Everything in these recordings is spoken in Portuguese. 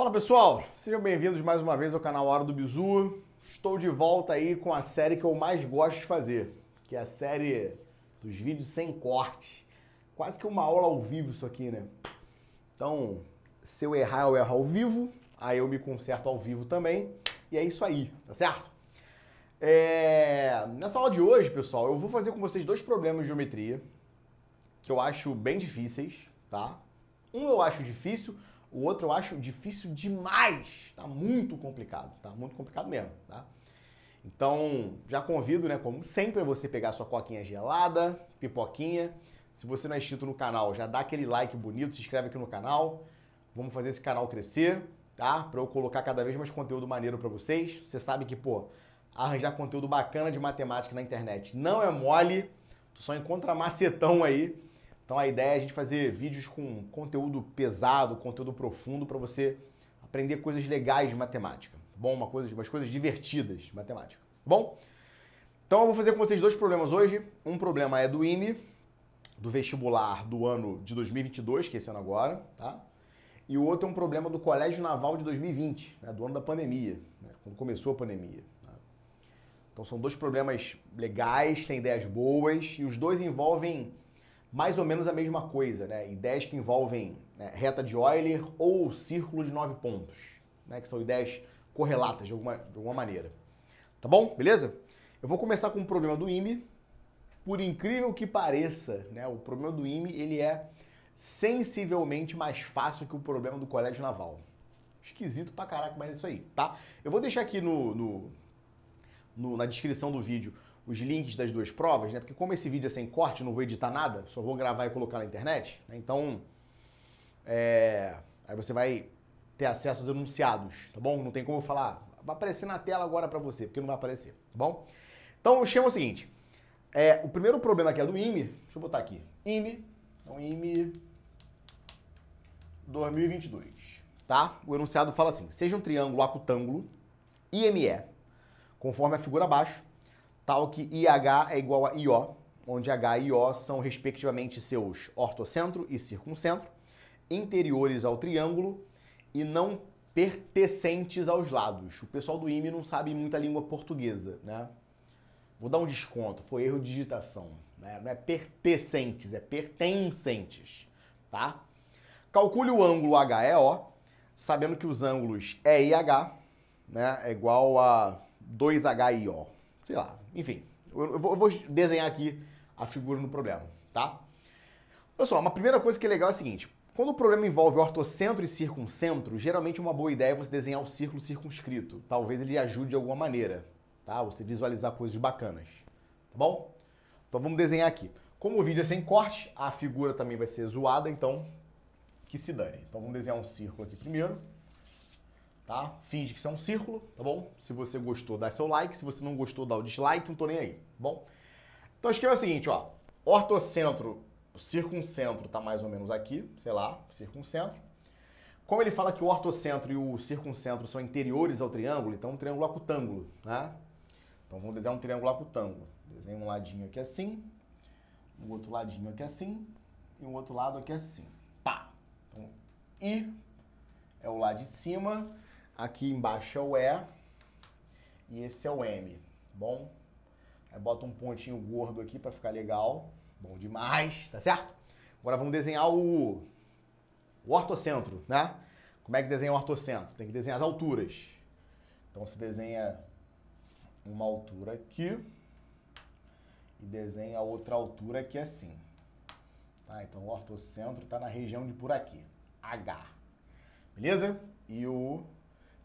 Fala pessoal, sejam bem-vindos mais uma vez ao canal Hora do Bizu. Estou de volta aí com a série que eu mais gosto de fazer, que é a série dos vídeos sem corte. Quase que uma aula ao vivo isso aqui, né? Então, se eu errar, eu erro ao vivo, aí eu me conserto ao vivo também, e é isso aí, tá certo? É... Nessa aula de hoje, pessoal, eu vou fazer com vocês dois problemas de geometria que eu acho bem difíceis, tá? Um eu acho difícil, o outro eu acho difícil demais. Tá muito complicado, tá muito complicado mesmo, tá? Então, já convido, né, como sempre, você pegar sua coquinha gelada, pipoquinha. Se você não é inscrito no canal, já dá aquele like bonito, se inscreve aqui no canal. Vamos fazer esse canal crescer, tá? Para eu colocar cada vez mais conteúdo maneiro para vocês. Você sabe que, pô, arranjar conteúdo bacana de matemática na internet não é mole. Tu só encontra macetão aí então a ideia é a gente fazer vídeos com conteúdo pesado, conteúdo profundo para você aprender coisas legais de matemática, tá bom? Uma coisa, umas coisas divertidas de matemática, tá bom? Então eu vou fazer com vocês dois problemas hoje. Um problema é do IME, do vestibular do ano de 2022, que é esse ano agora, tá? E o outro é um problema do Colégio Naval de 2020, né, do ano da pandemia, né, quando começou a pandemia. Né? Então são dois problemas legais, têm ideias boas e os dois envolvem mais ou menos a mesma coisa, né? Ideias que envolvem né, reta de Euler ou círculo de nove pontos, né? Que são ideias correlatas de alguma, de alguma maneira. Tá bom? Beleza? Eu vou começar com o problema do IME. Por incrível que pareça, né, o problema do IME ele é sensivelmente mais fácil que o problema do colégio naval. Esquisito pra caraca, mas é isso aí, tá? Eu vou deixar aqui no, no, no na descrição do vídeo os links das duas provas, né? Porque como esse vídeo é sem corte, não vou editar nada, só vou gravar e colocar na internet, né? Então, é... aí você vai ter acesso aos enunciados, tá bom? Não tem como eu falar, ah, vai aparecer na tela agora para você, porque não vai aparecer, tá bom? Então, o esquema é o seguinte, é, o primeiro problema aqui é do IME, deixa eu botar aqui, IME, então IME 2022, tá? O enunciado fala assim, seja um triângulo acutângulo, IME, conforme a figura abaixo, tal que IH é igual a IO, onde H e O são respectivamente seus ortocentro e circuncentro, interiores ao triângulo e não pertencentes aos lados. O pessoal do IME não sabe muita língua portuguesa, né? Vou dar um desconto, foi erro de digitação. Né? Não é pertencentes, é pertencentes, tá? Calcule o ângulo HEO, é sabendo que os ângulos E e H né, é igual a 2H e O. Sei lá, enfim, eu, eu, vou, desenhar aqui a figura no problema, tá? Olha só, uma primeira coisa que é legal é a seguinte. Quando o problema envolve ortocentro e circuncentro, geralmente uma boa ideia é você desenhar o um círculo circunscrito. Talvez ele ajude de alguma maneira, tá? Você visualizar coisas bacanas, tá bom? Então vamos desenhar aqui. Como o vídeo é sem corte, a figura também vai ser zoada, então que se dane. Então vamos desenhar um círculo aqui primeiro tá? Finge que isso é um círculo, tá bom? Se você gostou, dá seu like. Se você não gostou, dá o dislike, não tô nem aí, tá bom? Então o esquema é o seguinte, ó. Ortocentro, o circuncentro tá mais ou menos aqui, sei lá, circuncentro. Como ele fala que o ortocentro e o circuncentro são interiores ao triângulo, então um triângulo acutângulo, né? Então vamos desenhar um triângulo acutângulo. Desenho um ladinho aqui assim, o um outro ladinho aqui assim e o um outro lado aqui assim. Pá! Então, I é o lado de cima Aqui embaixo é o E e esse é o M, tá bom? Aí bota um pontinho gordo aqui para ficar legal. Bom demais, tá certo? Agora vamos desenhar o, o ortocentro, né? Como é que desenha o ortocentro? Tem que desenhar as alturas. Então se desenha uma altura aqui e desenha outra altura aqui assim. Tá? Então o ortocentro está na região de por aqui, H. Beleza? E o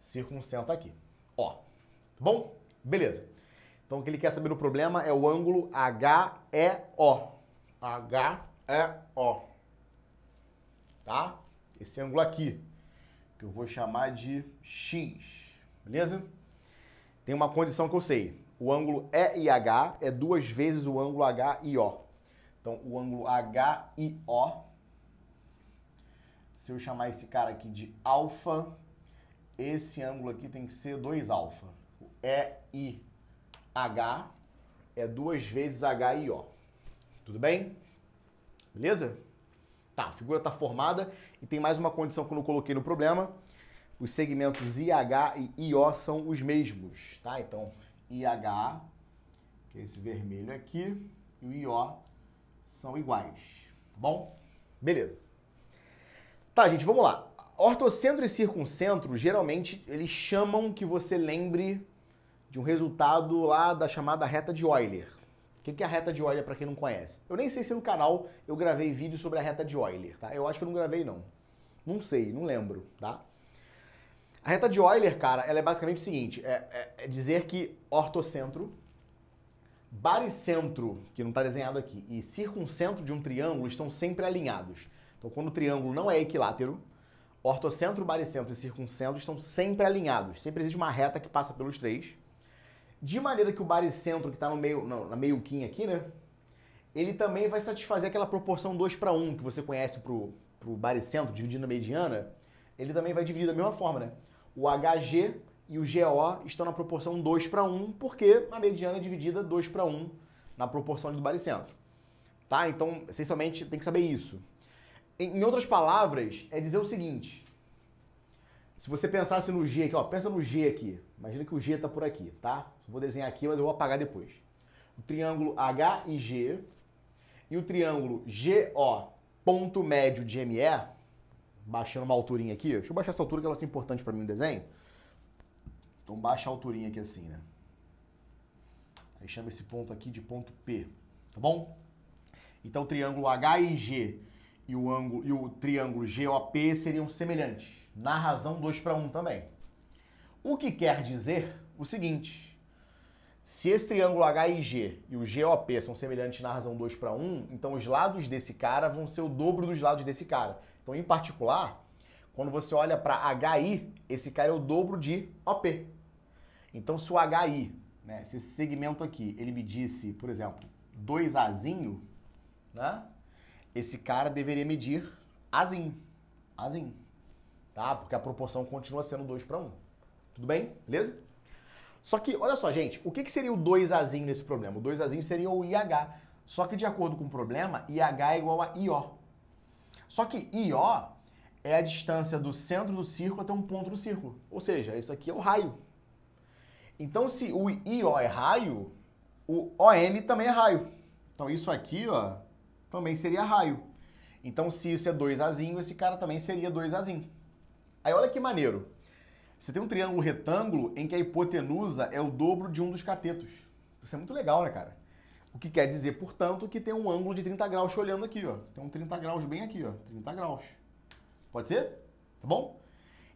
circunsenta aqui. Ó, tá bom? Beleza. Então o que ele quer saber do problema é o ângulo HEO. HEO. Tá? Esse ângulo aqui, que eu vou chamar de X. Beleza? Tem uma condição que eu sei. O ângulo E e H é duas vezes o ângulo HIO. Então, o ângulo HIO, se eu chamar esse cara aqui de alfa esse ângulo aqui tem que ser 2 alfa. E é I H é duas vezes H e O. Tudo bem? Beleza? Tá, a figura está formada e tem mais uma condição que eu não coloquei no problema. Os segmentos IH e IO são os mesmos, tá? Então, IH, que é esse vermelho aqui, e o IO são iguais, tá bom? Beleza. Tá, gente, vamos lá. Ortocentro e circuncentro, geralmente, eles chamam que você lembre de um resultado lá da chamada reta de Euler. O que é a reta de Euler para quem não conhece? Eu nem sei se no canal eu gravei vídeo sobre a reta de Euler, tá? Eu acho que eu não gravei, não. Não sei, não lembro, tá? A reta de Euler, cara, ela é basicamente o seguinte: é, é, é dizer que ortocentro, baricentro, que não está desenhado aqui, e circuncentro de um triângulo estão sempre alinhados. Então, quando o triângulo não é equilátero, Ortocentro, baricentro e circuncentro estão sempre alinhados. Sempre existe uma reta que passa pelos três. De maneira que o baricentro, que está no meio, não, na meioquinha aqui, né? Ele também vai satisfazer aquela proporção 2 para 1 que você conhece para o baricentro, dividindo a mediana. Ele também vai dividir da mesma forma, né? O HG e o GO estão na proporção 2 para 1, porque a mediana é dividida 2 para 1 na proporção do baricentro. Tá? Então, essencialmente, tem que saber isso. Em outras palavras, é dizer o seguinte. Se você pensasse no G aqui, ó, pensa no G aqui. Imagina que o G está por aqui, tá? Vou desenhar aqui, mas eu vou apagar depois. O triângulo H e G e o triângulo GO ponto médio de ME, baixando uma alturinha aqui, deixa eu baixar essa altura que ela é importante para mim no desenho. Então baixa a alturinha aqui assim, né? Aí chama esse ponto aqui de ponto P, tá bom? Então o triângulo G e o, ângulo, e o triângulo GOP seriam semelhantes, na razão 2 para 1 também. O que quer dizer o seguinte: se esse triângulo HIG e o GOP são semelhantes na razão 2 para 1, então os lados desse cara vão ser o dobro dos lados desse cara. Então, em particular, quando você olha para HI, esse cara é o dobro de OP. Então, se o HI, né, se esse segmento aqui, ele me disse, por exemplo, 2Azinho, né? esse cara deveria medir azim. Azim. Tá? Porque a proporção continua sendo 2 para 1. Tudo bem? Beleza? Só que, olha só, gente, o que, que seria o 2 azinho nesse problema? O 2 azinho seria o IH. Só que de acordo com o problema, IH é igual a IO. Só que IO é a distância do centro do círculo até um ponto do círculo. Ou seja, isso aqui é o raio. Então, se o IO é raio, o OM também é raio. Então, isso aqui, ó, também seria raio. Então, se isso é 2azinho, esse cara também seria 2azinho. Aí olha que maneiro. Você tem um triângulo retângulo em que a hipotenusa é o dobro de um dos catetos. Isso é muito legal, né, cara? O que quer dizer, portanto, que tem um ângulo de 30 graus olhando aqui, ó. Tem um 30 graus bem aqui, ó. 30 graus. Pode ser? Tá bom?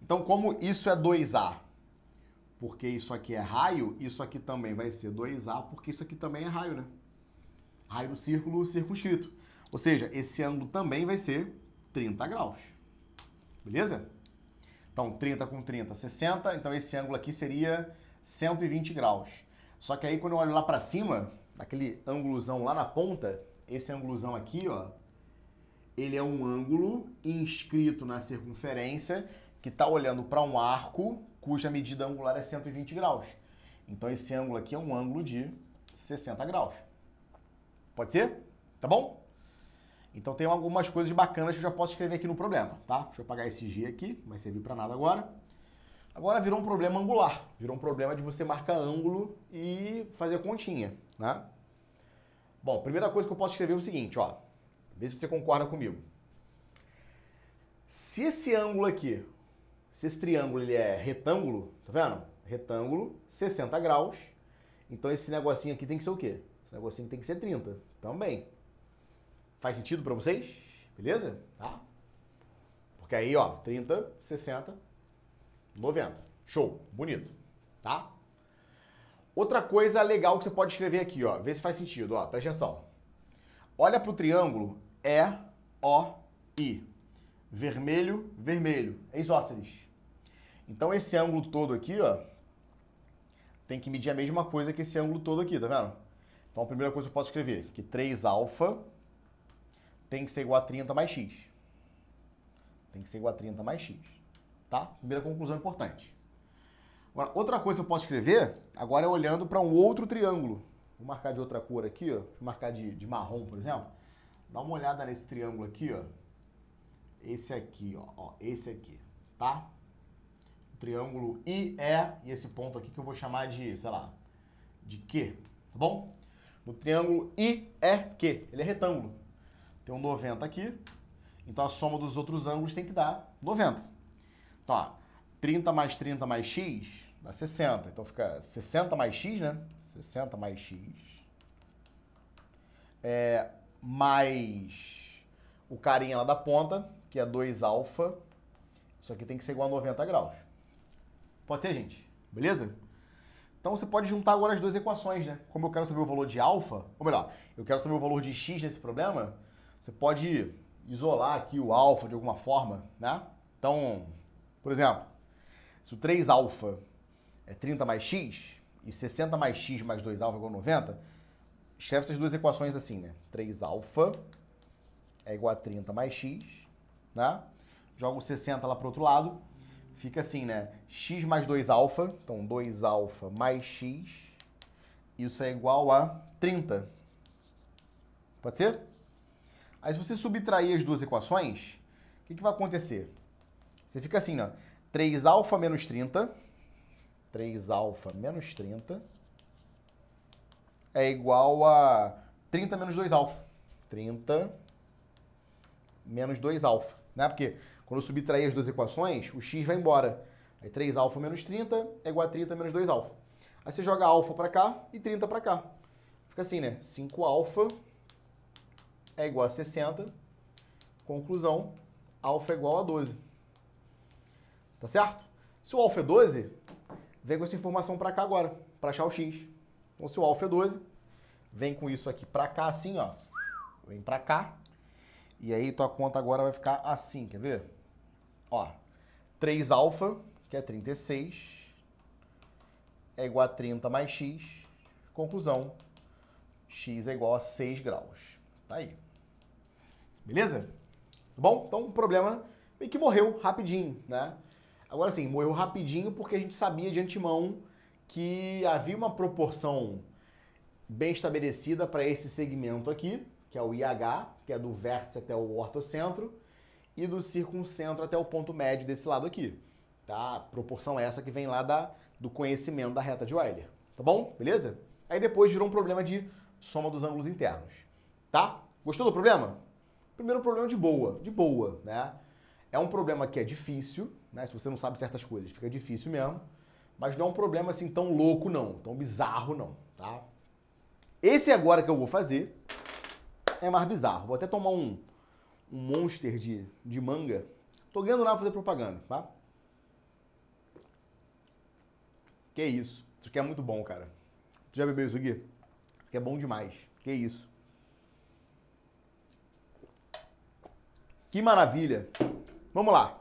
Então, como isso é 2A, porque isso aqui é raio, isso aqui também vai ser 2A, porque isso aqui também é raio, né? Raio do círculo circunscrito. Ou seja, esse ângulo também vai ser 30 graus. Beleza? Então, 30 com 30, 60. Então, esse ângulo aqui seria 120 graus. Só que aí, quando eu olho lá para cima, aquele ângulozão lá na ponta, esse ângulozão aqui, ó, ele é um ângulo inscrito na circunferência que está olhando para um arco cuja medida angular é 120 graus. Então, esse ângulo aqui é um ângulo de 60 graus. Pode ser? Tá bom? Então tem algumas coisas bacanas que eu já posso escrever aqui no problema, tá? Deixa eu apagar esse G aqui, não vai servir para nada agora. Agora virou um problema angular, virou um problema de você marcar ângulo e fazer continha, né? Bom, primeira coisa que eu posso escrever é o seguinte, ó. Vê se você concorda comigo. Se esse ângulo aqui, se esse triângulo ele é retângulo, tá vendo? Retângulo, 60 graus. Então esse negocinho aqui tem que ser o quê? Esse negocinho tem que ser 30 também. Faz sentido para vocês? Beleza? Tá? Porque aí, ó, 30, 60, 90. Show, bonito, tá? Outra coisa legal que você pode escrever aqui, ó, vê se faz sentido, ó, presta atenção. Olha pro triângulo E, O, I. Vermelho, vermelho, é isósceles. Então esse ângulo todo aqui, ó, tem que medir a mesma coisa que esse ângulo todo aqui, tá vendo? Então a primeira coisa que eu posso escrever, que 3 alfa tem que ser igual a 30 mais x. Tem que ser igual a 30 mais x. Tá? Primeira conclusão importante. Agora, outra coisa que eu posso escrever, agora é olhando para um outro triângulo. Vou marcar de outra cor aqui, ó. Vou marcar de, de marrom, por exemplo. Dá uma olhada nesse triângulo aqui, ó. Esse aqui, ó. ó esse aqui, tá? O triângulo IE e esse ponto aqui que eu vou chamar de, sei lá, de Q, tá bom? No triângulo Q. ele é retângulo. Tem um 90 aqui. Então a soma dos outros ângulos tem que dar 90. Então, ó, 30 mais 30 mais x dá 60. Então fica 60 mais x, né? 60 mais x. É, mais o carinha lá da ponta, que é 2 alfa. Isso aqui tem que ser igual a 90 graus. Pode ser, gente? Beleza? Então você pode juntar agora as duas equações, né? Como eu quero saber o valor de alfa, ou melhor, eu quero saber o valor de x nesse problema, você pode isolar aqui o alfa de alguma forma, né? Então, por exemplo, se o 3 alfa é 30 mais x e 60 mais x mais 2 alfa é igual a 90, escreve essas duas equações assim, né? 3 alfa é igual a 30 mais x, né? Joga o 60 lá para outro lado, fica assim, né? x mais 2 alfa, então 2 alfa mais x, isso é igual a 30. Pode ser? Aí se você subtrair as duas equações, o que, que vai acontecer? Você fica assim, ó. 3 alfa menos 30, 3 alfa menos 30 é igual a 30 menos 2 alfa. 30 menos 2 alfa, né? Porque quando eu subtrair as duas equações, o x vai embora. Aí 3 alfa menos 30 é igual a 30 menos 2 alfa. Aí você joga alfa para cá e 30 para cá. Fica assim, né? 5 alfa é igual a 60. Conclusão, alfa é igual a 12. Tá certo? Se o alfa é 12, vem com essa informação para cá agora, para achar o x. Então, se o alfa é 12, vem com isso aqui para cá, assim, ó. Vem para cá. E aí, tua conta agora vai ficar assim, quer ver? Ó, 3 alfa, que é 36, é igual a 30 mais x. Conclusão, x é igual a 6 graus. Tá aí. Beleza? Tá bom? Então um problema que morreu rapidinho, né? Agora sim, morreu rapidinho porque a gente sabia de antemão que havia uma proporção bem estabelecida para esse segmento aqui, que é o IH, que é do vértice até o ortocentro, e do circuncentro até o ponto médio desse lado aqui. Tá? proporção é essa que vem lá da, do conhecimento da reta de Euler. Tá bom? Beleza? Aí depois virou um problema de soma dos ângulos internos. Tá? Gostou do problema? Primeiro problema de boa, de boa, né? É um problema que é difícil, né? Se você não sabe certas coisas, fica difícil mesmo. Mas não é um problema assim tão louco, não, tão bizarro, não, tá? Esse agora que eu vou fazer é mais bizarro. Vou até tomar um, um monster de, de manga. Tô ganhando nada pra fazer propaganda, tá? Que isso. Isso aqui é muito bom, cara. Tu já bebeu isso aqui? Isso aqui é bom demais. Que isso. Que maravilha! Vamos lá.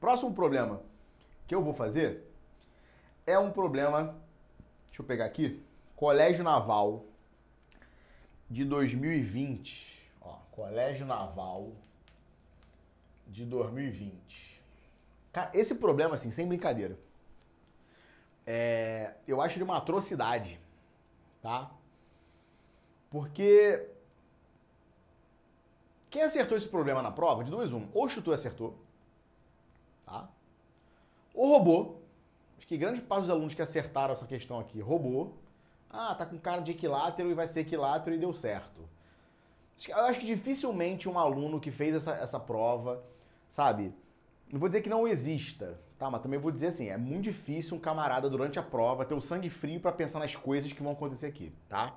Próximo problema que eu vou fazer é um problema. Deixa eu pegar aqui. Colégio Naval de 2020. Ó, Colégio Naval de 2020. Cara, esse problema, assim, sem brincadeira. É, eu acho ele uma atrocidade, tá? Porque quem acertou esse problema na prova, de dois um, ou chutou e acertou, tá? ou roubou. Acho que grande parte dos alunos que acertaram essa questão aqui roubou. Ah, tá com cara de equilátero e vai ser equilátero e deu certo. Eu acho que dificilmente um aluno que fez essa, essa prova, sabe? Não vou dizer que não exista, tá? Mas também vou dizer assim, é muito difícil um camarada durante a prova ter o sangue frio para pensar nas coisas que vão acontecer aqui, tá?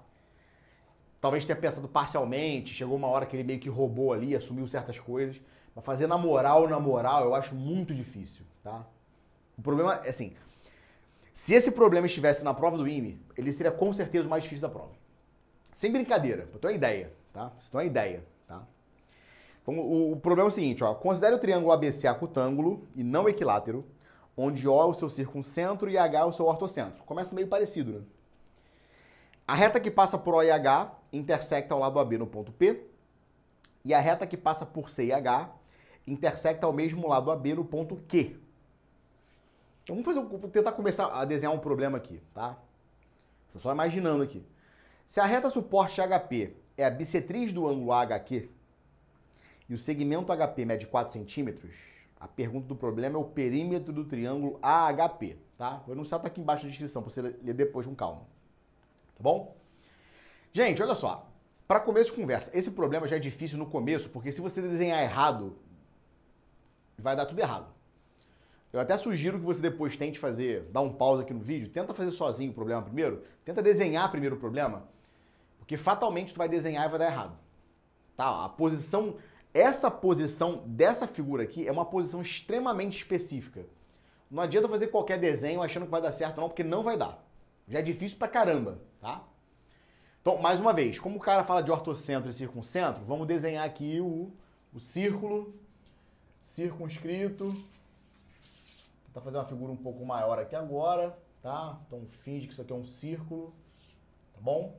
talvez tenha pensado parcialmente, chegou uma hora que ele meio que roubou ali, assumiu certas coisas. Mas fazer na moral, na moral, eu acho muito difícil, tá? O problema é assim, se esse problema estivesse na prova do IME, ele seria com certeza o mais difícil da prova. Sem brincadeira, eu tenho uma ideia, tá? Pra ter uma ideia, tá? Então, o, o, problema é o seguinte, ó. Considere o triângulo ABC acutângulo e não equilátero, onde O é o seu circuncentro e H é o seu ortocentro. Começa meio parecido, né? A reta que passa por O e H intersecta ao lado AB no ponto P, e a reta que passa por C e H intersecta ao mesmo lado AB no ponto Q. Então, vamos fazer, vou tentar começar a desenhar um problema aqui, tá? Estou só imaginando aqui. Se a reta suporte HP é a bissetriz do ângulo HQ e o segmento HP mede 4 centímetros, a pergunta do problema é o perímetro do triângulo AHP, tá? O enunciado está aqui embaixo na descrição, para você ler depois com calma. Tá bom? Gente, olha só. Para começo de conversa, esse problema já é difícil no começo, porque se você desenhar errado, vai dar tudo errado. Eu até sugiro que você depois tente fazer, dar um pausa aqui no vídeo, tenta fazer sozinho o problema primeiro, tenta desenhar primeiro o problema, porque fatalmente tu vai desenhar e vai dar errado. Tá? A posição, essa posição dessa figura aqui é uma posição extremamente específica. Não adianta fazer qualquer desenho achando que vai dar certo não, porque não vai dar. Já é difícil pra caramba, tá? Então, mais uma vez, como o cara fala de ortocentro e circuncentro, vamos desenhar aqui o, o círculo circunscrito. Vou tentar fazer uma figura um pouco maior aqui agora, tá? Então finge que isso aqui é um círculo, tá bom?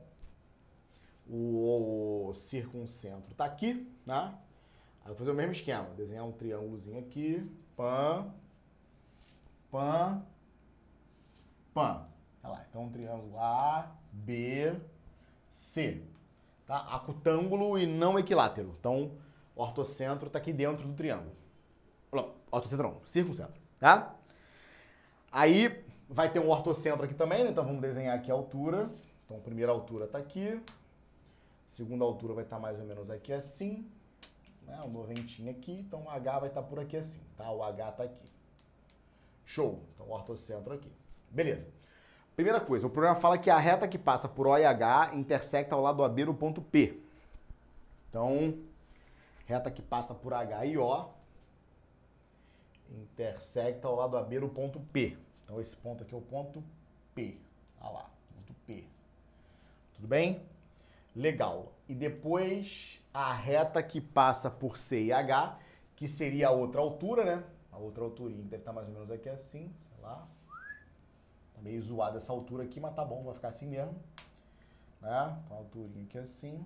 O, o circuncentro tá aqui, né? Aí vou fazer o mesmo esquema, vou desenhar um triângulozinho aqui, pan, pan, pan. Tá lá, então um triângulo A, B, C, tá? acutângulo e não equilátero. Então, ortocentro está aqui dentro do triângulo. Não, ortocentro não, circuncentro, tá? Aí vai ter um ortocentro aqui também, né? então vamos desenhar aqui a altura. Então, primeira altura está aqui, segunda altura vai estar tá mais ou menos aqui assim, né? um noventinho aqui, então o H vai estar tá por aqui assim, tá? O H está aqui. Show, então ortocentro aqui. Beleza. Primeira coisa, o problema fala que a reta que passa por O e H intersecta ao lado AB no ponto P. Então, reta que passa por H e O intersecta ao lado AB no ponto P. Então, esse ponto aqui é o ponto P. Olha lá, ponto P. Tudo bem? Legal. E depois, a reta que passa por C e H, que seria a outra altura, né? A outra alturinha que deve estar mais ou menos aqui assim, sei lá, Tá meio zoada essa altura aqui, mas tá bom, vai ficar assim mesmo. Né? Então, tá a alturinha aqui assim.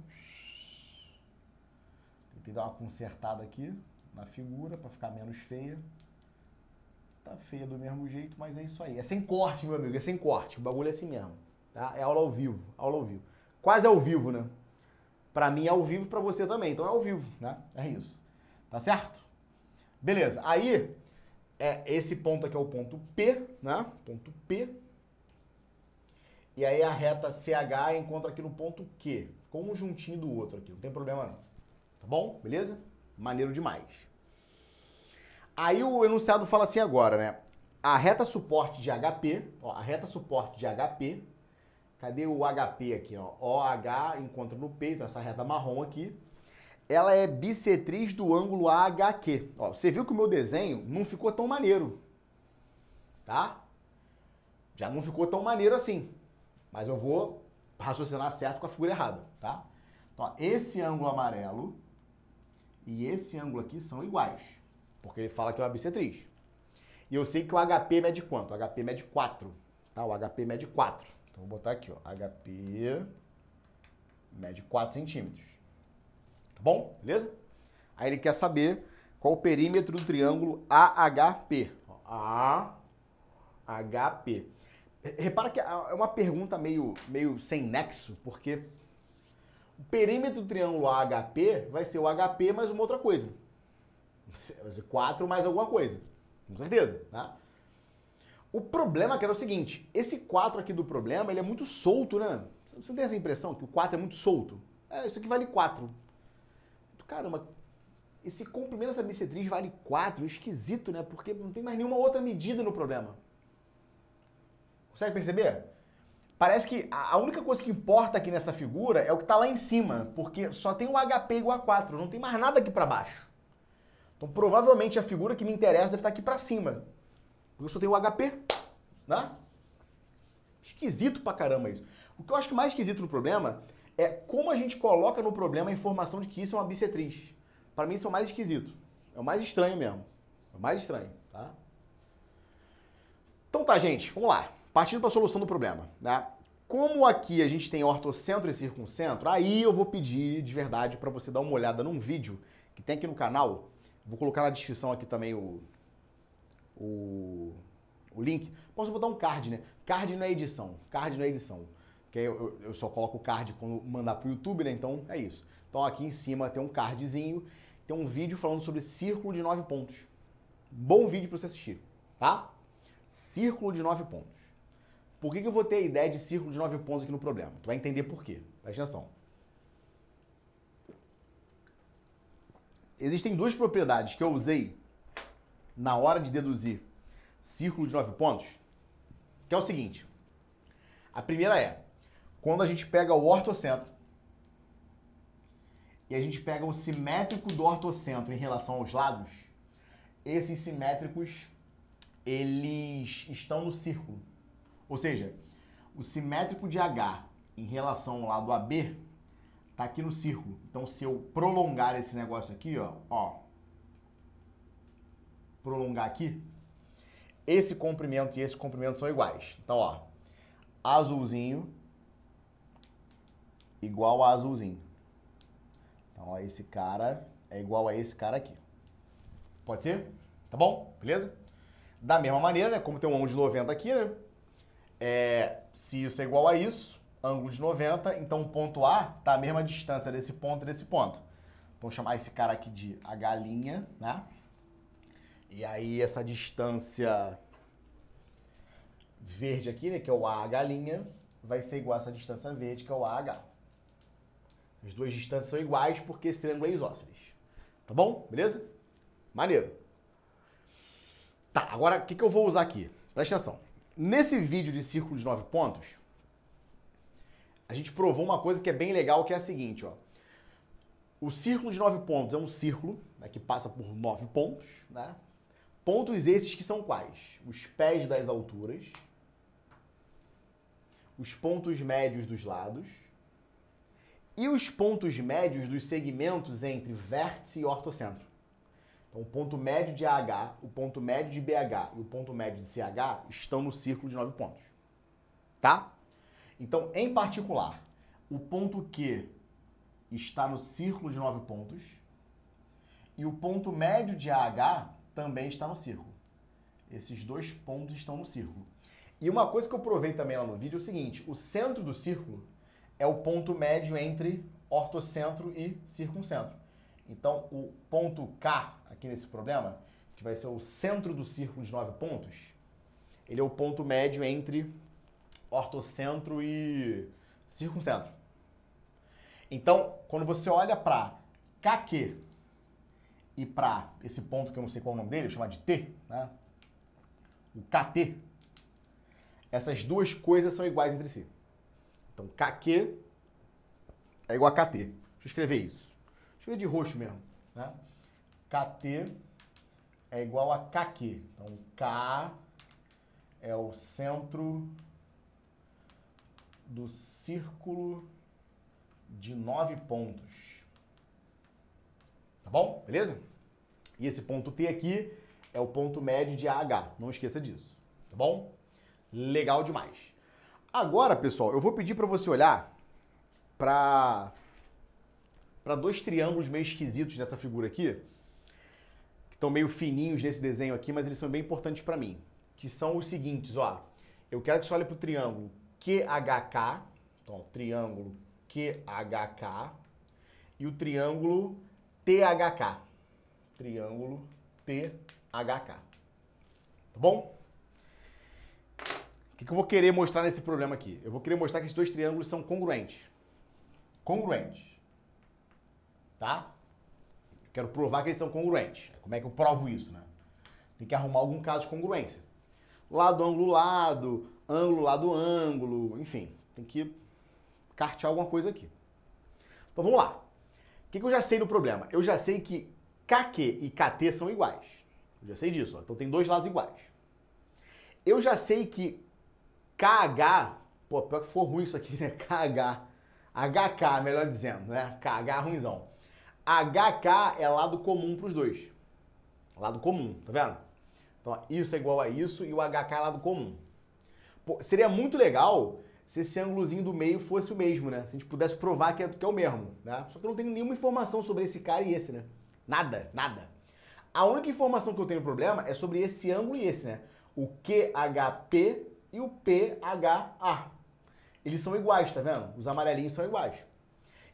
Tentei dar uma consertada aqui na figura para ficar menos feia. Tá feia do mesmo jeito, mas é isso aí. É sem corte, meu amigo, é sem corte. O bagulho é assim mesmo. Tá? É aula ao vivo, aula ao vivo. Quase ao vivo, né? Pra mim é ao vivo, pra você também. Então é ao vivo, né? É isso. Tá certo? Beleza. Aí, é, esse ponto aqui é o ponto P, né? Ponto P. E aí a reta CH encontra aqui no ponto Q. como um juntinho do outro aqui, não tem problema não. Tá bom? Beleza? Maneiro demais. Aí o enunciado fala assim agora, né? A reta suporte de HP, ó, a reta suporte de HP, cadê o HP aqui, ó? OH encontra no peito, essa reta marrom aqui. Ela é bissetriz do ângulo AHQ. Ó, você viu que o meu desenho não ficou tão maneiro, tá? Já não ficou tão maneiro assim. Mas eu vou raciocinar certo com a figura errada, tá? Então, ó, esse ângulo amarelo e esse ângulo aqui são iguais, porque ele fala que é uma bissetriz. E eu sei que o HP mede quanto? O HP mede 4, tá? O HP mede 4. Então, vou botar aqui, ó, HP mede 4 centímetros. Tá bom? Beleza? Aí ele quer saber qual o perímetro do triângulo AHP. AHP. Repara que é, é uma pergunta meio, meio sem nexo, porque o perímetro do triângulo AHP vai ser o HP mais uma outra coisa. Vai ser 4 mais alguma coisa. Com certeza, tá? O problema que era o seguinte, esse 4 aqui do problema, ele é muito solto, né? Você não tem essa impressão que o 4 é muito solto? É, isso aqui vale 4. Caramba, esse comprimento dessa bissetriz vale 4, esquisito, né? Porque não tem mais nenhuma outra medida no problema. Consegue perceber? Parece que a única coisa que importa aqui nessa figura é o que está lá em cima, porque só tem o HP igual a 4, não tem mais nada aqui para baixo. Então provavelmente a figura que me interessa deve estar tá aqui para cima, porque eu só tenho o HP, né? Esquisito pra caramba isso. O que eu acho mais esquisito no problema é como a gente coloca no problema a informação de que isso é uma bissetriz. Para mim isso é o mais esquisito. É o mais estranho mesmo. É o mais estranho, tá? Então tá, gente, vamos lá. Partindo para a solução do problema, né? Como aqui a gente tem ortocentro e circuncentro, aí eu vou pedir de verdade para você dar uma olhada num vídeo que tem aqui no canal. Vou colocar na descrição aqui também o, o, o link. Posso botar um card, né? Card na edição. Card na edição. Que eu, eu só coloco o card quando mandar para o YouTube, né? Então é isso. Então aqui em cima tem um cardzinho, tem um vídeo falando sobre círculo de nove pontos. Bom vídeo para você assistir, tá? Círculo de nove pontos. Por que, que eu vou ter a ideia de círculo de nove pontos aqui no problema? Tu vai entender por quê. Presta atenção. Existem duas propriedades que eu usei na hora de deduzir círculo de nove pontos, que é o seguinte. A primeira é, quando a gente pega o ortocentro e a gente pega o simétrico do ortocentro em relação aos lados, esses simétricos, eles estão no círculo. Ou seja, o simétrico de H em relação ao lado AB tá aqui no círculo. Então, se eu prolongar esse negócio aqui, ó, ó, prolongar aqui, esse comprimento e esse comprimento são iguais. Então, ó, azulzinho igual a azulzinho. Então, ó, esse cara é igual a esse cara aqui. Pode ser? Tá bom? Beleza? Da mesma maneira, né? Como tem um ângulo de 90 aqui, né? É, se isso é igual a isso, ângulo de 90, então o ponto A está a mesma distância desse ponto e desse ponto. Então, chamar esse cara aqui de a galinha, né? E aí, essa distância verde aqui, né, que é o A, galinha, vai ser igual a essa distância verde, que é o AH. As duas distâncias são iguais porque esse triângulo é isósceles. Tá bom? Beleza? Maneiro. Tá, agora o que, que eu vou usar aqui? Presta atenção. Nesse vídeo de círculo de nove pontos, a gente provou uma coisa que é bem legal, que é a seguinte, ó. O círculo de nove pontos é um círculo né, que passa por nove pontos, né? Pontos esses que são quais? Os pés das alturas, os pontos médios dos lados e os pontos médios dos segmentos entre vértice e ortocentro. Então, o ponto médio de AH, o ponto médio de BH e o ponto médio de CH estão no círculo de 9 pontos. Tá? Então, em particular, o ponto Q está no círculo de 9 pontos e o ponto médio de AH também está no círculo. Esses dois pontos estão no círculo. E uma coisa que eu provei também lá no vídeo é o seguinte, o centro do círculo é o ponto médio entre ortocentro e circuncentro. Então, o ponto K aqui nesse problema, que vai ser o centro do círculo de nove pontos, ele é o ponto médio entre ortocentro e circuncentro. Então, quando você olha para KQ e para esse ponto que eu não sei qual é o nome dele, chamar de T, né? o KT, essas duas coisas são iguais entre si. Então, KQ é igual a KT. Deixa eu escrever isso escrever de roxo mesmo, né? KT é igual a KQ. Então, K é o centro do círculo de nove pontos. Tá bom? Beleza? E esse ponto T aqui é o ponto médio de AH. Não esqueça disso. Tá bom? Legal demais. Agora, pessoal, eu vou pedir para você olhar para para dois triângulos meio esquisitos nessa figura aqui, que estão meio fininhos nesse desenho aqui, mas eles são bem importantes para mim, que são os seguintes, ó. Eu quero que você olhe para o triângulo QHK, então, triângulo QHK, e o triângulo THK, triângulo THK, tá bom? O que, que eu vou querer mostrar nesse problema aqui? Eu vou querer mostrar que esses dois triângulos são congruentes. Congruentes tá? Quero provar que eles são congruentes. Como é que eu provo isso, né? Tem que arrumar algum caso de congruência. Lado, ângulo, lado, ângulo, lado, ângulo, enfim. Tem que cartear alguma coisa aqui. Então vamos lá. O que, eu já sei do problema? Eu já sei que KQ e KT são iguais. Eu já sei disso. Ó. Então tem dois lados iguais. Eu já sei que KH, pô, pior que for ruim isso aqui, né? KH, HK, melhor dizendo, né? KH é ruimzão. HK é lado comum para os dois. Lado comum, tá vendo? Então, ó, isso é igual a isso e o HK é lado comum. Pô, seria muito legal se esse ângulozinho do meio fosse o mesmo, né? Se a gente pudesse provar que é, que é o mesmo, né? Só que eu não tenho nenhuma informação sobre esse cara e esse, né? Nada, nada. A única informação que eu tenho problema é sobre esse ângulo e esse, né? O QHP e o PHA. Eles são iguais, tá vendo? Os amarelinhos são iguais.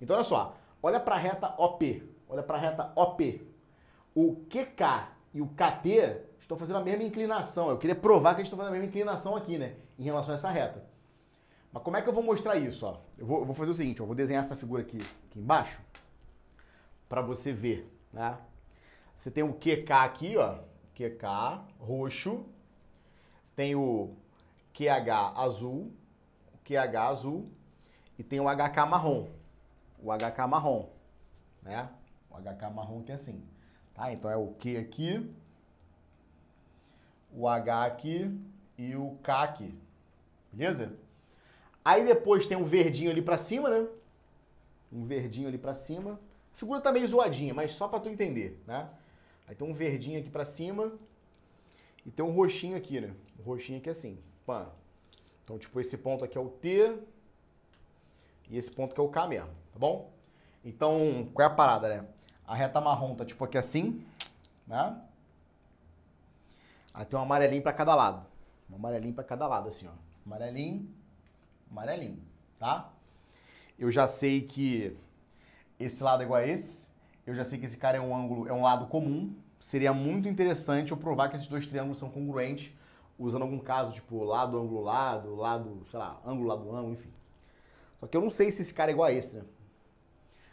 Então, olha só. Olha para a reta OP. Olha para a reta OP. O QK e o KT estão fazendo a mesma inclinação. Eu queria provar que eles estão fazendo a mesma inclinação aqui, né? Em relação a essa reta. Mas como é que eu vou mostrar isso? Ó? Eu, vou, eu vou fazer o seguinte, eu vou desenhar essa figura aqui, aqui embaixo para você ver. Né? Você tem o QK aqui, ó, QK roxo. Tem o QH azul, QH azul e tem o HK marrom o HK marrom, né? O HK marrom que é assim, tá? Então é o Q aqui, o H aqui e o K aqui, beleza? Aí depois tem um verdinho ali pra cima, né? Um verdinho ali pra cima. A figura tá meio zoadinha, mas só pra tu entender, né? Aí tem um verdinho aqui pra cima e tem um roxinho aqui, né? Um roxinho aqui é assim, pá. Então, tipo, esse ponto aqui é o T e esse ponto que é o K mesmo. Tá bom? Então, qual é a parada, né? A reta marrom tá tipo aqui assim, né? Aí tem um amarelinho para cada lado. Um amarelinho para cada lado, assim, ó. Amarelinho, amarelinho, tá? Eu já sei que esse lado é igual a esse. Eu já sei que esse cara é um ângulo, é um lado comum. Seria muito interessante eu provar que esses dois triângulos são congruentes, usando algum caso, tipo, lado, ângulo, lado, lado, sei lá, ângulo, lado, ângulo, enfim. Só que eu não sei se esse cara é igual a esse, né?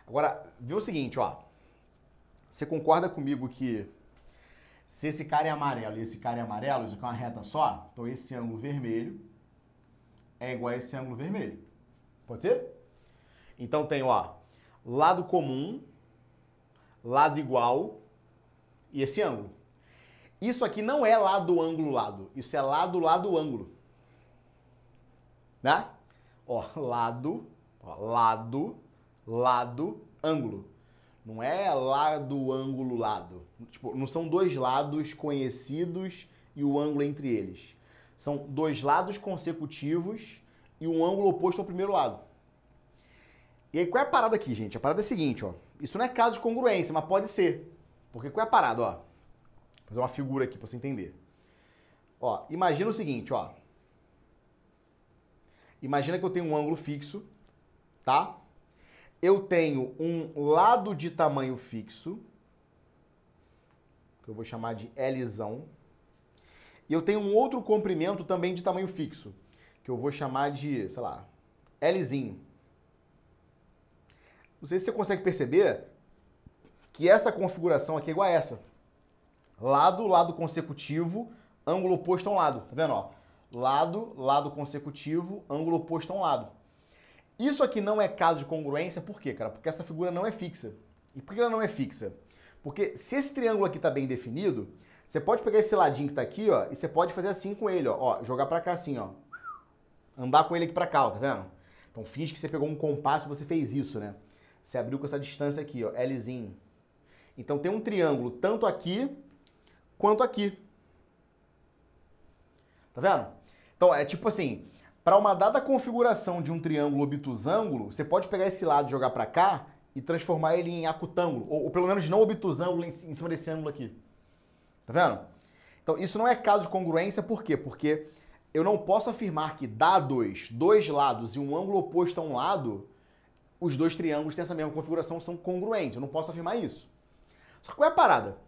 Agora, vê o seguinte, ó. Você concorda comigo que se esse cara é amarelo e esse cara é amarelo, isso aqui é uma reta só, então esse ângulo vermelho é igual a esse ângulo vermelho. Pode ser? Então tem, ó, lado comum, lado igual e esse ângulo. Isso aqui não é lado, ângulo, lado. Isso é lado, lado, ângulo. Né? Ó, lado, ó, lado, lado, ângulo. Não é lado, ângulo, lado. Tipo, não são dois lados conhecidos e o ângulo entre eles. São dois lados consecutivos e um ângulo oposto ao primeiro lado. E aí, qual é a parada aqui, gente? A parada é a seguinte, ó. Isso não é caso de congruência, mas pode ser. Porque qual é a parada, ó? Vou fazer uma figura aqui para você entender. Ó, imagina o seguinte, ó. Imagina que eu tenho um ângulo fixo, tá? eu tenho um lado de tamanho fixo, que eu vou chamar de L, e eu tenho um outro comprimento também de tamanho fixo, que eu vou chamar de, sei lá, Lzinho. Não sei se você consegue perceber que essa configuração aqui é igual a essa. Lado, lado consecutivo, ângulo oposto a um lado. Tá vendo? Ó? Lado, lado consecutivo, ângulo oposto a um lado. Isso aqui não é caso de congruência, por quê, cara? Porque essa figura não é fixa. E por que ela não é fixa? Porque se esse triângulo aqui está bem definido, você pode pegar esse ladinho que está aqui, ó, e você pode fazer assim com ele, ó, ó jogar para cá assim, ó. Andar com ele aqui para cá, ó, tá vendo? Então finge que você pegou um compasso e você fez isso, né? Você abriu com essa distância aqui, ó, Lzinho. Então tem um triângulo tanto aqui quanto aqui. Tá vendo? Então é tipo assim, para uma dada configuração de um triângulo obtusângulo, você pode pegar esse lado e jogar para cá e transformar ele em acutângulo, ou, ou pelo menos não obtusângulo em, em cima desse ângulo aqui. Tá vendo? Então, isso não é caso de congruência, por quê? Porque eu não posso afirmar que dados dois lados e um ângulo oposto a um lado, os dois triângulos têm essa mesma configuração, são congruentes. Eu não posso afirmar isso. Só que qual é a parada?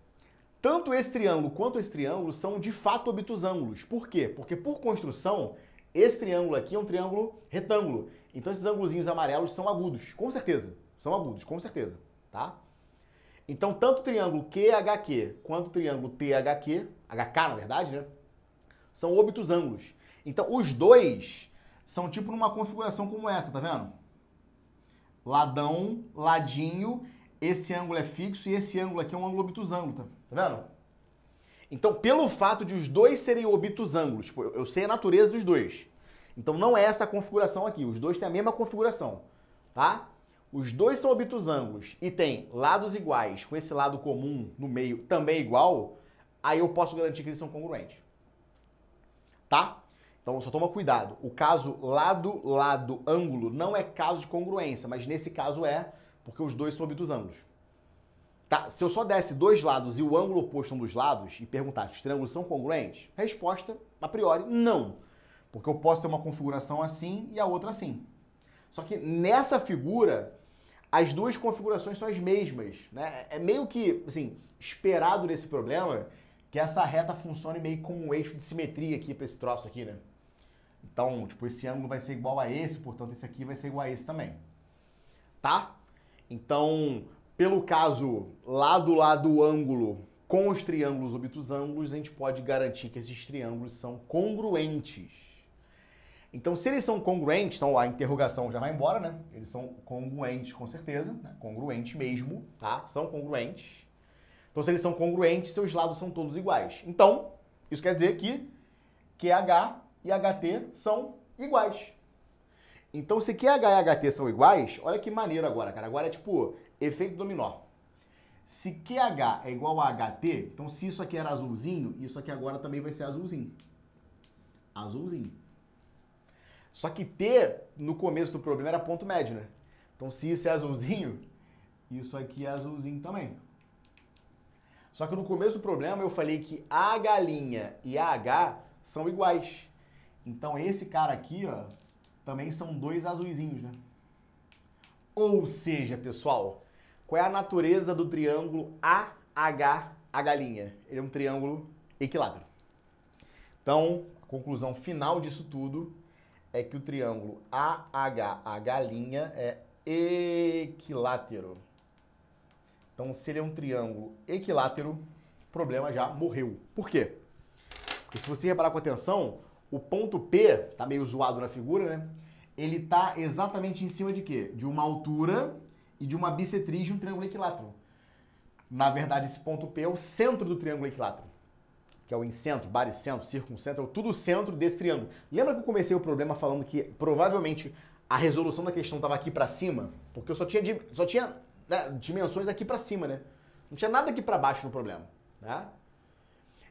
Tanto esse triângulo quanto esse triângulo são de fato obtusângulos. Por quê? Porque por construção, esse triângulo aqui é um triângulo retângulo. Então esses ângulozinhos amarelos são agudos, com certeza. São agudos, com certeza, tá? Então tanto o triângulo QHQ quanto o triângulo THQ, HK na verdade, né? São óbitos ângulos. Então os dois são tipo numa configuração como essa, tá vendo? Ladão, ladinho, esse ângulo é fixo e esse ângulo aqui é um ângulo obtusângulo, tá, tá vendo? Então, pelo fato de os dois serem obtus ângulos, tipo, eu sei a natureza dos dois. Então, não é essa configuração aqui. Os dois têm a mesma configuração, tá? Os dois são obtus ângulos e têm lados iguais com esse lado comum no meio também igual, aí eu posso garantir que eles são congruentes. Tá? Então só toma cuidado. O caso lado, lado, ângulo não é caso de congruência, mas nesse caso é, porque os dois são obtus ângulos. Tá? Se eu só desse dois lados e o ângulo oposto um dos lados e perguntasse os triângulos são congruentes, resposta, a priori, não. Porque eu posso ter uma configuração assim e a outra assim. Só que nessa figura, as duas configurações são as mesmas. Né? É meio que assim, esperado nesse problema que essa reta funcione meio como um eixo de simetria aqui para esse troço aqui, né? Então, tipo, esse ângulo vai ser igual a esse, portanto, esse aqui vai ser igual a esse também. Tá? Então, pelo caso lado, lado, ângulo, com os triângulos obtusângulos, a gente pode garantir que esses triângulos são congruentes. Então, se eles são congruentes, então a interrogação já vai embora, né? Eles são congruentes, com certeza, né? congruente mesmo, tá? São congruentes. Então, se eles são congruentes, seus lados são todos iguais. Então, isso quer dizer que QH e HT são iguais. Então, se QH e HT são iguais, olha que maneiro agora, cara. Agora é tipo, Efeito dominó. Se QH é igual a HT, então se isso aqui era azulzinho, isso aqui agora também vai ser azulzinho. Azulzinho. Só que T, no começo do problema, era ponto médio, né? Então se isso é azulzinho, isso aqui é azulzinho também. Só que no começo do problema eu falei que a galinha e a H são iguais. Então esse cara aqui, ó, também são dois azulzinhos, né? Ou seja, pessoal, qual é a natureza do triângulo AH, a galinha? Ele é um triângulo equilátero. Então, a conclusão final disso tudo é que o triângulo AH, a galinha, é equilátero. Então, se ele é um triângulo equilátero, o problema já morreu. Por quê? Porque se você reparar com atenção, o ponto P, tá meio zoado na figura, né? Ele tá exatamente em cima de quê? De uma altura e de uma bissetriz de um triângulo equilátero. Na verdade, esse ponto P é o centro do triângulo equilátero, que é o incentro, baricentro, circuncentro, é tudo o centro desse triângulo. Lembra que eu comecei o problema falando que provavelmente a resolução da questão estava aqui para cima? Porque eu só tinha, só tinha né, dimensões aqui para cima, né? Não tinha nada aqui para baixo no problema, né?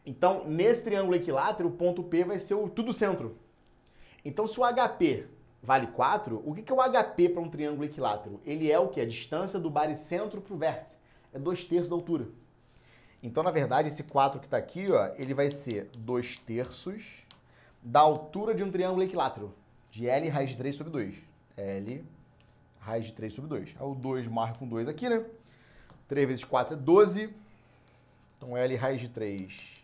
Então, nesse triângulo equilátero, o ponto P vai ser o tudo centro. Então, se o HP vale 4, o que é o HP para um triângulo equilátero? Ele é o que? A distância do baricentro para o vértice. É 2 terços da altura. Então, na verdade, esse 4 que está aqui, ó, ele vai ser 2 terços da altura de um triângulo equilátero, de L raiz de 3 sobre 2. L raiz de 3 sobre 2. o 2 marca com 2 aqui, né? 3 vezes 4 é 12. Então L raiz de 3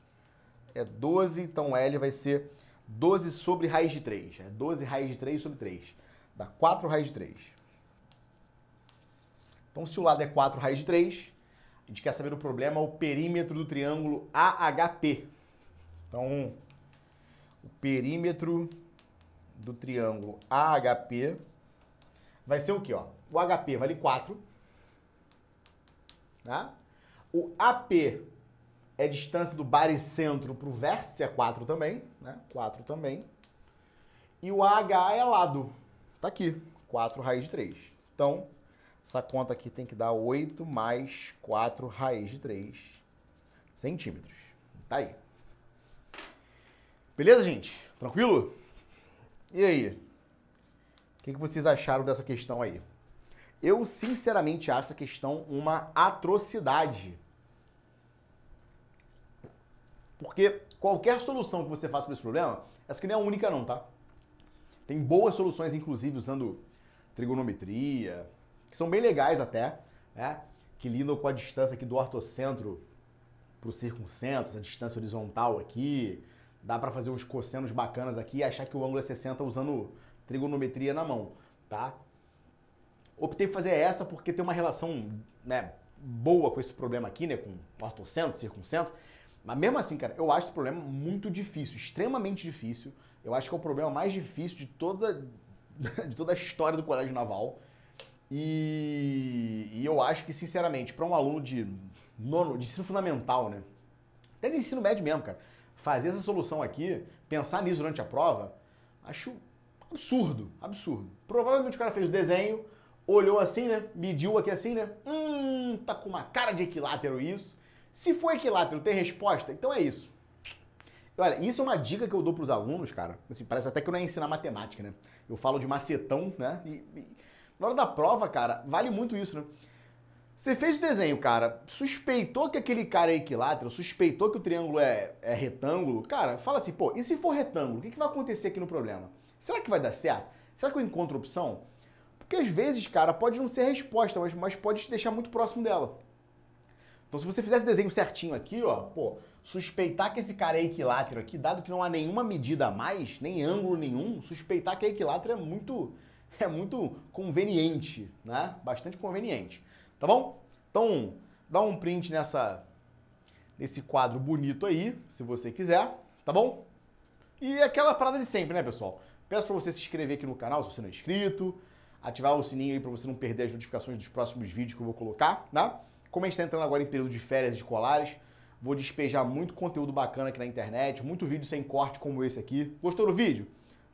é 12. Então L vai ser 12 sobre raiz de 3. É 12 raiz de 3 sobre 3. Dá 4 raiz de 3. Então, se o lado é 4 raiz de 3, a gente quer saber o problema, o perímetro do triângulo AHP. Então, o perímetro do triângulo AHP vai ser o quê? Ó? O HP vale 4. Tá? Né? O AP é a distância do baricentro para o vértice, é 4 também, né? 4 também. E o AH é lado, tá aqui, 4 raiz de 3. Então, essa conta aqui tem que dar 8 mais 4 raiz de 3 centímetros. Tá aí. Beleza, gente? Tranquilo? E aí? O que, que vocês acharam dessa questão aí? Eu, sinceramente, acho essa questão uma atrocidade. Porque qualquer solução que você faça para esse problema, essa aqui não é a única não, tá? Tem boas soluções, inclusive, usando trigonometria, que são bem legais até, né? Que lindo com a distância aqui do ortocentro para o circuncentro, essa distância horizontal aqui. Dá para fazer uns cossenos bacanas aqui e achar que o ângulo é 60 usando trigonometria na mão, tá? Optei por fazer essa porque tem uma relação né, boa com esse problema aqui, né? Com ortocentro, circuncentro. Mas mesmo assim, cara, eu acho esse problema muito difícil, extremamente difícil. Eu acho que é o problema mais difícil de toda, de toda a história do Colégio Naval. E, e eu acho que, sinceramente, para um aluno de nono, de ensino fundamental, né? Até de ensino médio mesmo, cara. Fazer essa solução aqui, pensar nisso durante a prova, acho absurdo, absurdo. Provavelmente o cara fez o desenho, olhou assim, né? Mediu aqui assim, né? Hum, tá com uma cara de equilátero isso. Se for equilátero, tem resposta? Então é isso. Olha, isso é uma dica que eu dou para os alunos, cara. Assim, parece até que eu não ia ensinar matemática, né? Eu falo de macetão, né? E, e, na hora da prova, cara, vale muito isso, né? Você fez o desenho, cara, suspeitou que aquele cara é equilátero, suspeitou que o triângulo é, é retângulo, cara, fala assim, pô, e se for retângulo, o que, que vai acontecer aqui no problema? Será que vai dar certo? Será que eu encontro opção? Porque às vezes, cara, pode não ser resposta, mas, mas pode te deixar muito próximo dela. Então se você fizesse o desenho certinho aqui, ó, pô, suspeitar que esse cara é equilátero aqui, dado que não há nenhuma medida a mais, nem ângulo nenhum, suspeitar que é equilátero é muito é muito conveniente, né? Bastante conveniente. Tá bom? Então, dá um print nessa nesse quadro bonito aí, se você quiser, tá bom? E aquela parada de sempre, né, pessoal? Peço para você se inscrever aqui no canal, se você não é inscrito, ativar o sininho aí para você não perder as notificações dos próximos vídeos que eu vou colocar, né? Como a gente está entrando agora em período de férias escolares, vou despejar muito conteúdo bacana aqui na internet, muito vídeo sem corte como esse aqui. Gostou do vídeo?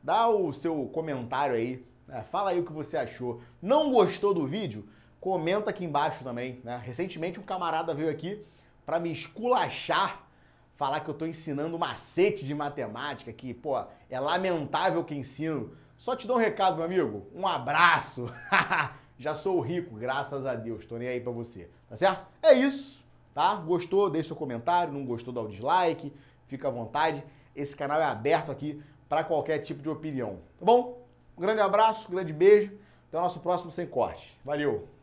Dá o seu comentário aí, né? fala aí o que você achou. Não gostou do vídeo? Comenta aqui embaixo também. Né? Recentemente um camarada veio aqui para me esculachar, falar que eu estou ensinando macete de matemática, que pô, é lamentável que ensino. Só te dou um recado, meu amigo. Um abraço. já sou rico, graças a Deus, tô nem aí pra você, tá certo? É isso, tá? Gostou? Deixa seu comentário, não gostou, dá o dislike, fica à vontade. Esse canal é aberto aqui para qualquer tipo de opinião, tá bom? Um grande abraço, um grande beijo, até o nosso próximo Sem Corte. Valeu!